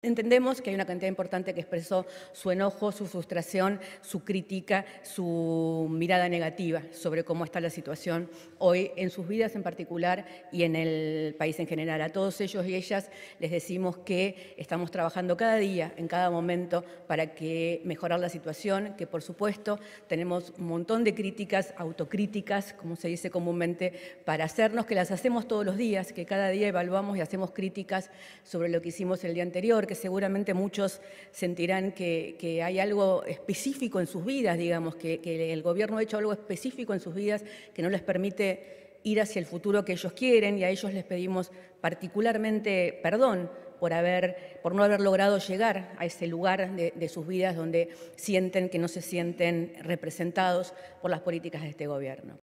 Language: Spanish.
Entendemos que hay una cantidad importante que expresó su enojo, su frustración, su crítica, su mirada negativa sobre cómo está la situación hoy en sus vidas en particular y en el país en general. A todos ellos y ellas les decimos que estamos trabajando cada día, en cada momento, para que mejorar la situación, que por supuesto tenemos un montón de críticas, autocríticas, como se dice comúnmente, para hacernos, que las hacemos todos los días, que cada día evaluamos y hacemos críticas sobre lo que hicimos el día anterior que seguramente muchos sentirán que, hay algo específico en sus vidas, digamos, que, el gobierno ha hecho algo específico en sus vidas que no les permite ir hacia el futuro que ellos quieren y a ellos les pedimos particularmente perdón por, no haber logrado llegar a ese lugar de, sus vidas donde sienten que no se sienten representados por las políticas de este gobierno.